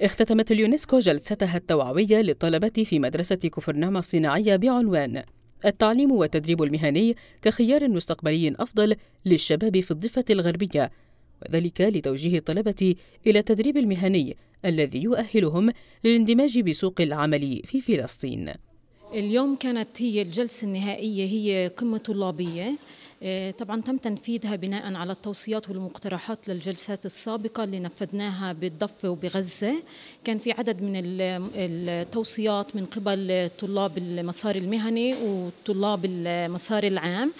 اختتمت اليونسكو جلستها التوعوية للطلبة في مدرسة كفرنامة الصناعية بعنوان التعليم والتدريب المهني كخيار مستقبلي أفضل للشباب في الضفة الغربية وذلك لتوجيه الطلبة إلى التدريب المهني الذي يؤهلهم للاندماج بسوق العمل في فلسطين اليوم كانت هي الجلسة النهائية هي قمة طلابية آه، طبعا تم تنفيذها بناء على التوصيات والمقترحات للجلسات السابقة اللي نفذناها بالضفة وبغزة كان في عدد من التوصيات من قبل طلاب المسار المهني وطلاب المسار العام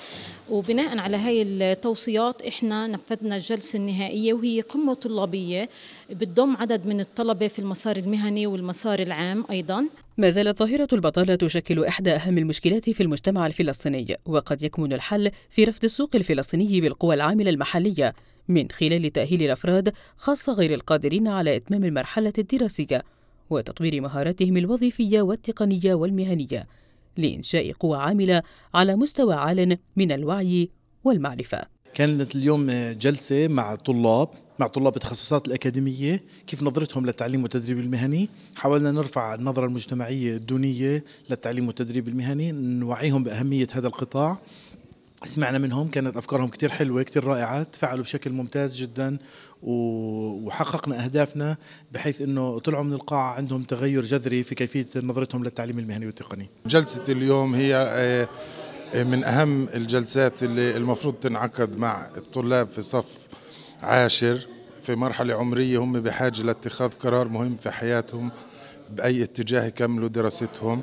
وبناء على هاي التوصيات احنا نفذنا الجلسة النهائية وهي قمة طلابية بتضم عدد من الطلبة في المسار المهني والمسار العام أيضا ما زالت ظاهرة البطالة تشكل إحدى أهم المشكلات في المجتمع الفلسطيني، وقد يكمن الحل في رفض السوق الفلسطيني بالقوى العاملة المحلية من خلال تأهيل الأفراد خاصة غير القادرين على إتمام المرحلة الدراسية، وتطوير مهاراتهم الوظيفية والتقنية والمهنية، لإنشاء قوى عاملة على مستوى عال من الوعي والمعرفة. كانت اليوم جلسة مع طلاب مع طلاب التخصصات الأكاديمية كيف نظرتهم للتعليم والتدريب المهني حاولنا نرفع النظرة المجتمعية الدونية للتعليم والتدريب المهني نوعيهم بأهمية هذا القطاع سمعنا منهم كانت افكارهم كثير حلوه كثير رائعه تفاعلوا بشكل ممتاز جدا وحققنا اهدافنا بحيث انه طلعوا من القاعه عندهم تغير جذري في كيفيه نظرتهم للتعليم المهني والتقني جلسه اليوم هي آه، من اهم الجلسات اللي المفروض تنعقد مع الطلاب في صف عاشر في مرحلة عمرية هم بحاجة لاتخاذ قرار مهم في حياتهم بأي اتجاه يكملوا دراستهم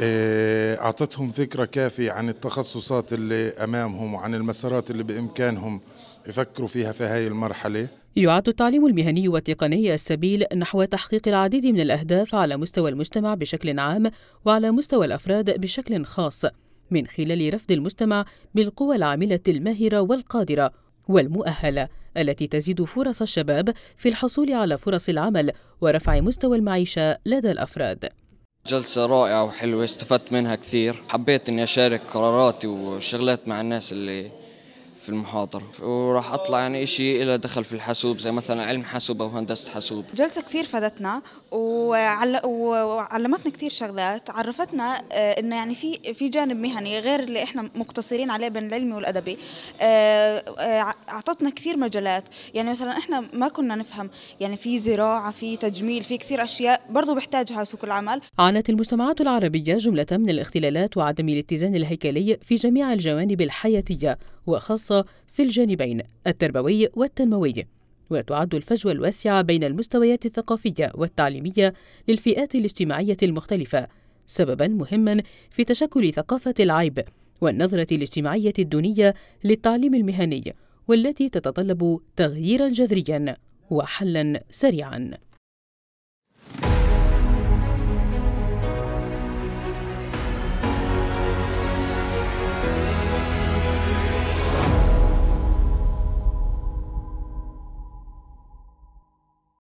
آه، أعطتهم فكرة كافية عن التخصصات اللي أمامهم وعن المسارات اللي بإمكانهم يفكروا فيها في هاي المرحلة يعد التعليم المهني والتقني السبيل نحو تحقيق العديد من الأهداف على مستوى المجتمع بشكل عام وعلى مستوى الأفراد بشكل خاص من خلال رفد المجتمع بالقوى العاملة الماهرة والقادرة والمؤهله التي تزيد فرص الشباب في الحصول على فرص العمل ورفع مستوى المعيشه لدى الافراد جلسة رائعة وحلوة استفدت منها كثير حبيت اني اشارك قراراتي وشغلات مع الناس اللي في المحاضرة وراح أطلع يعني إشي إلى دخل في الحاسوب زي مثلا علم حاسوب أو هندسة حاسوب جلسة كثير فادتنا وعل... وعلمتنا كثير شغلات عرفتنا آه، إنه يعني في في جانب مهني غير اللي إحنا مقتصرين عليه بين العلمي والأدبي آه، آه، أعطتنا كثير مجالات يعني مثلا إحنا ما كنا نفهم يعني في زراعة في تجميل في كثير أشياء برضو بيحتاجها سوق العمل عانت المجتمعات العربية جملة من الاختلالات وعدم الاتزان الهيكلي في جميع الجوانب الحياتية وخاصة في الجانبين التربوي والتنموي وتعد الفجوة الواسعة بين المستويات الثقافية والتعليمية للفئات الاجتماعية المختلفة سببا مهما في تشكل ثقافة العيب والنظرة الاجتماعية الدونية للتعليم المهني والتي تتطلب تغييرا جذريا وحلا سريعا